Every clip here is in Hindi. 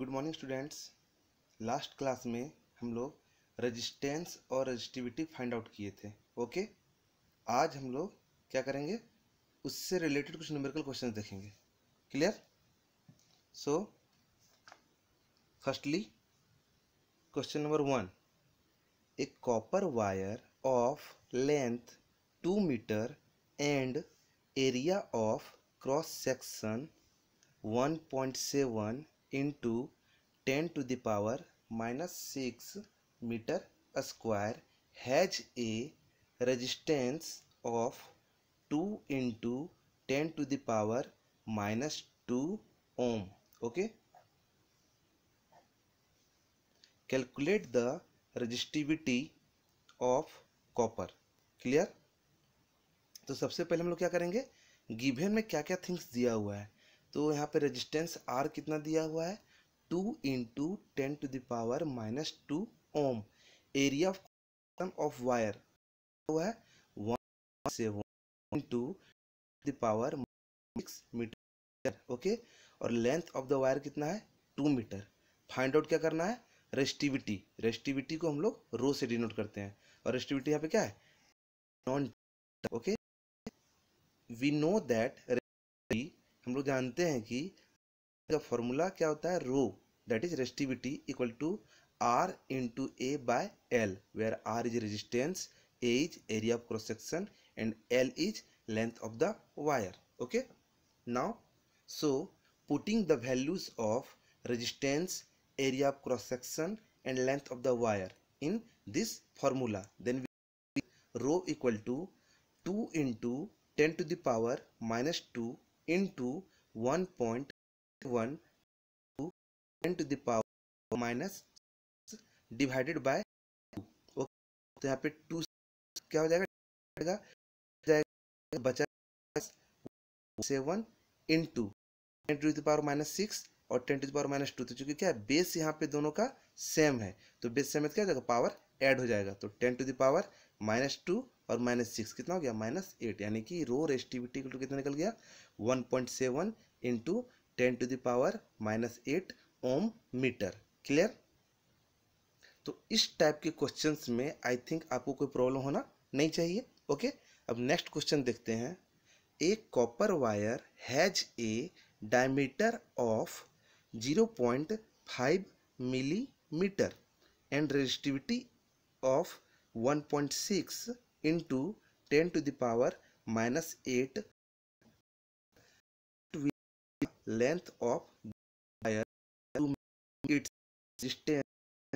Good morning students last class में हम लोग रजिस्टेंस और रजिस्टिविटी फाइंड आउट किए थे ओके आज हम लोग क्या करेंगे उससे रिलेटेड कुछ न्यूमेरिकल क्वेश्चन देखेंगे clear so firstly question number one a copper wire of length two metre and area of cross section one point seven into ten to the power minus six metre square has a resistance of two into ten to the power minus two ohm okay calculate the resistivity of copper clear तो सबसे पहले हम लोग क्या करेंगे गिवेन में क्या क्या थिंग्स दिया हुआ है तो यहाँ पे रेजिस्टेंस आर कितना दिया हुआ है two into ten to the power minus two ohm area of of wire हुआ है one seven to the power six metre okay और लेंथ ऑफ द वायर कितना है टू मीटर फाइंड आउट क्या करना है रेस्टिविटी रेस्टिविटी को हम लोग रो से डिनोट करते हैं और रेस्टिविटी यहाँ पे क्या है known okay we know that हम लोग जानते हैं कि जब फॉर्मूला क्या होता है rho that is resistivity equal to R into A by L where R is resistance A is area of cross section and L is length of the wire okay now so putting the values of resistance area of cross section and length of the wire in this formula then rho equal to two into ten to the power minus two into 1.1 to 10 to the power minus divided by तो यहाँ पे टू क्या हो जाएगा जाएगा बचा seven into ten to the power minus six और ten to the power minus two तो चूंकि क्या है बेस यहाँ पे दोनों का सेम है तो बेस सेम है क्या हो जाएगा पावर ऐड हो जाएगा तो ten to the power minus two और माइनस सिक्स कितना हो गया माइनस एट यानी कि रो रेस्टिविटी कितना निकल गया 1.7 seven into ten to the power minus eight ohm metre clear तो इस टाइप के क्वेश्चंस में आई थिंक आपको कोई प्रॉब्लम होना नहीं चाहिए ओके अब नेक्स्ट क्वेश्चन देखते हैं एक copper wire has a diameter of 0.5 millimetre and resistivity of 1.6 into ten to the power minus eight length of wire to make its resistance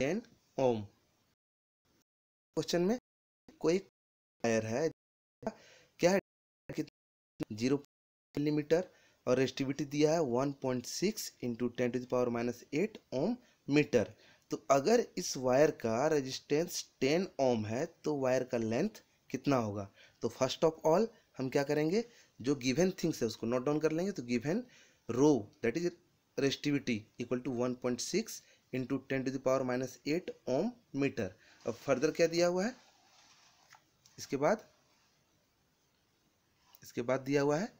10 ohm question में कोई वायर है क्या है जीरो मिलीमीटर और रेस्टिविटी दिया है 1.6 point six into ten to the power minus eight ohm metre तो अगर इस वायर का रेजिस्टेंस 10 ओम है तो वायर का लेंथ कितना होगा तो फर्स्ट ऑफ ऑल हम क्या करेंगे जो गिवन थिंग्स है उसको नोट डाउन कर लेंगे तो given rho is resistivity equal to one point six into ten to the power minus eight ohm metre अब फर्दर क्या दिया हुआ है इसके बाद इसके बाद दिया हुआ है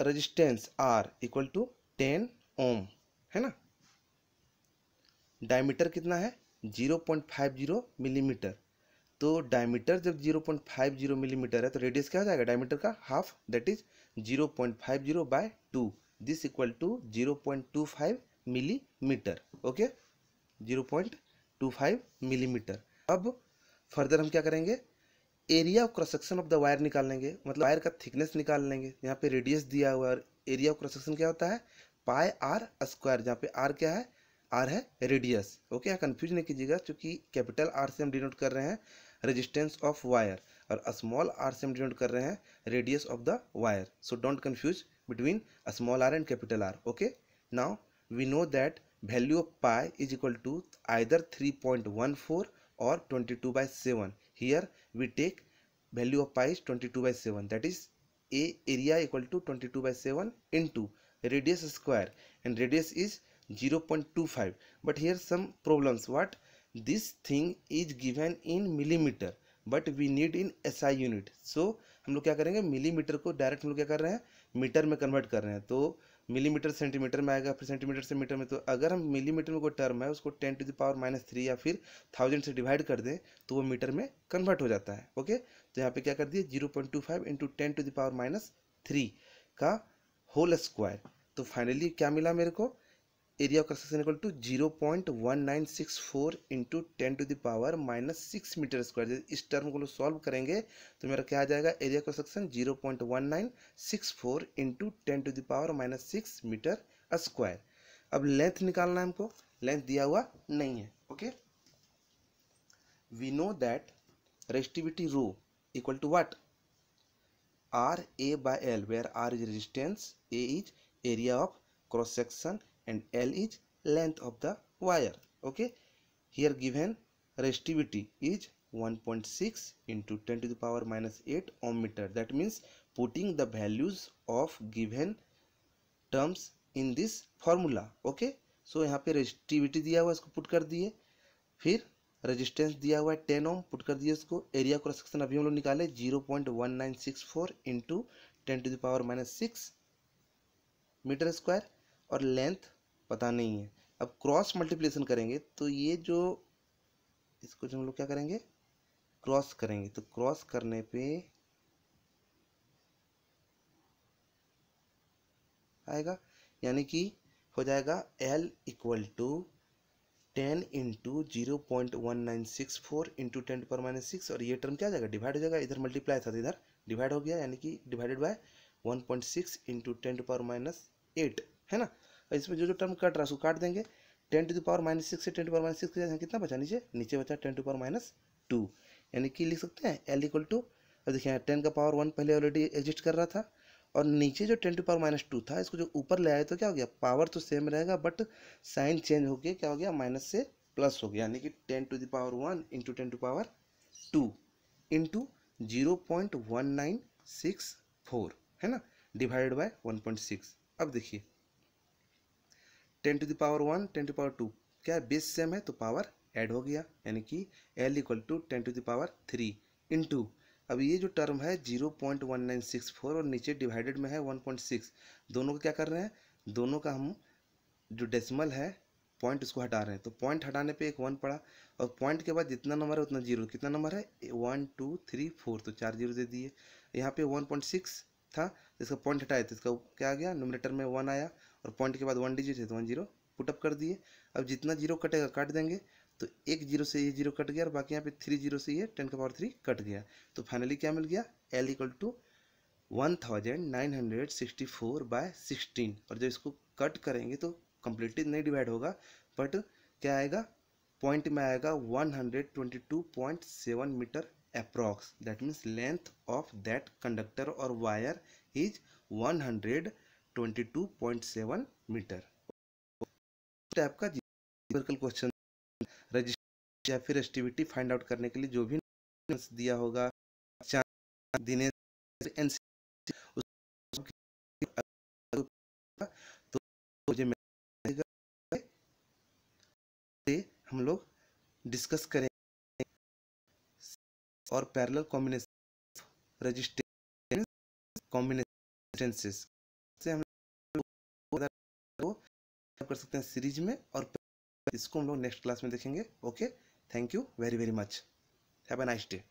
resistance R equal to ten ohm है ना डायमीटर कितना है zero point five zero millimetre तो डायमीटर जब 0.50 मिलीमीटर mm है तो रेडियस क्या हो जाएगा डायमीटर का half that is 0.50 point five zero by two this equal to zero millimetre okay 0.25 millimetre mm. अब फर्दर हम क्या करेंगे area of cross section of the wire निकाल लेंगे मतलब वायर का थिकनेस निकाल लेंगे यहाँ पे रेडियस दिया हुआ है और एरिया ऑफ क्रोसेक्शन क्या होता है पाए आर स्क्वायर जहाँ पे आर क्या है आर है रेडियस ओके यहाँ कन्फ्यूज नहीं कीजिएगा क्योंकि कैपिटल आर से हम डिनोट कर रहे हैं रेजिस्टेंस ऑफ वायर और स्मॉल आर से हम डिनोट कर रहे हैं radius of the wire so don't confuse between small R and capital R okay now we know that value of pi is equal to either three point one four और twenty two by seven here we take value of pi is twenty two by seven that is a area equal to twenty two by seven into radius square and radius is zero point two five but here some problems what this thing is given in millimetre but we need in S I unit so हम लोग क्या करेंगे मिलीमीटर को डायरेक्ट हम लोग क्या कर रहे हैं मीटर में कन्वर्ट कर रहे हैं तो मिलीमीटर सेंटीमीटर में आएगा फिर सेंटीमीटर से मीटर में तो अगर हम मिलीमीटर में कोई टर्म है उसको ten to the power minus three या फिर थाउजेंड से डिवाइड कर दें तो वो मीटर में कन्वर्ट हो जाता है ओके तो यहाँ पे क्या कर दिए zero point two five into ten to the power minus three का होल स्क्वायर तो फाइनली क्या मिला मेरे को area of zero point one nine six four into ten to power minus six metre square इस टर्म को सॉल्व करेंगे तो मेरा क्या आ जाएगा area construction zero point one nine six four into ten to power minus six metre square अब लेंथ निकालना है हमको लेंथ दिया हुआ नहीं है okay we know that resistivity rho equal to what R A by L where R is resistance A is area of cross section and L is length of the wire okay here given resistivity is 1.6 into 10 to the power minus 8 ohm meter that means putting the values of given terms in this formula okay so यहाँ पे रेजिस्टिविटी दिया हुआ इसको put कर दिए फिर रेजिस्टेंस दिया हुआ है टेन ओम पुट कर दिए इसको एरिया क्रॉस सेक्शन अभी हम लोग निकाले zero point one nine six four into ten to the power minus six metre square और लेंथ पता नहीं है अब क्रॉस मल्टीप्लिकेशन करेंगे तो ये जो इसको जो हम लोग क्या करेंगे क्रॉस करेंगे तो क्रॉस करने पे आएगा यानी कि हो जाएगा L equal to ten into zero point one nine six four into ten पर माइनस सिक्स और ये टर्म क्या जाएगा डिवाइड हो जाएगा इधर मल्टीप्लाई था तो इधर डिवाइड हो गया यानी कि divided by one point six into ten पर माइनस एट है ना इसमें जो जो टर्म कट रहा है उसको काट देंगे ten to the power minus six से ten to power minus six के कितना बचा नीचे नीचे बचा ten to power minus two यानी कि लिख सकते हैं एल इक्वल टू अब देखिए यहाँ टेन का पावर वन पहले ऑलरेडी एग्जिस्ट कर रहा था और नीचे जो ten to power minus two था इसको जो ऊपर ले आए तो क्या हो गया पावर तो सेम रहेगा बट साइन चेंज हो गया क्या हो गया माइनस से प्लस हो गया यानी कि ten to the power one into ten to power two into zero point one nine six four है ना divided by one point six अब देखिए ten to the power one ten to power two क्या है बेस सेम है तो पावर ऐड हो गया यानी कि L equal to ten to the power three into अब ये जो टर्म है zero point one nine six four और नीचे डिवाइडेड में है वन पॉइंट सिक्स दोनों को क्या कर रहे हैं दोनों का हम जो डेसिमल है पॉइंट उसको हटा रहे हैं तो पॉइंट हटाने पे एक वन पड़ा और पॉइंट के बाद जितना नंबर है उतना जीरो कितना नंबर है वन टू थ्री फोर तो चार जीरो दे दिए यहाँ पे वन पॉइंट सिक्स था इसका पॉइंट हटाया तो इसका क्या आ गया नोमिनेटर में वन आया और पॉइंट के बाद वन डिजिट है तो वन जीरो पुटअप कर दिए अब जितना जीरो कटेगा काट देंगे तो एक जीरो से ये जीरो कट गया और बाकी यहाँ पे थ्री जीरो से ये टेन का पावर थ्री कट गया तो फाइनली क्या मिल गया L equal to one thousand nine hundred sixty four by sixteen और जब इसको कट करेंगे तो कम्प्लीटली नहीं डिवाइड होगा बट क्या आएगा पॉइंट में आएगा one hundred twenty two point seven metre approx that means length of that conductor और wire is one hundred 22.7 metre type का न्यूमेरिकल क्वेश्चन रजिस्टर या फिर एस्टिविटी फाइंड आउट करने के लिए जो भी दिया होगा दिनेश तो हम लोग डिस्कस करेंगे और पैरेलल कॉम्बिनेशन रजिस्ट्रेशन कॉम्बिनेशन को कर सकते हैं सीरीज में और इसको हम लोग नेक्स्ट क्लास में देखेंगे okay thank you very very much have a nice day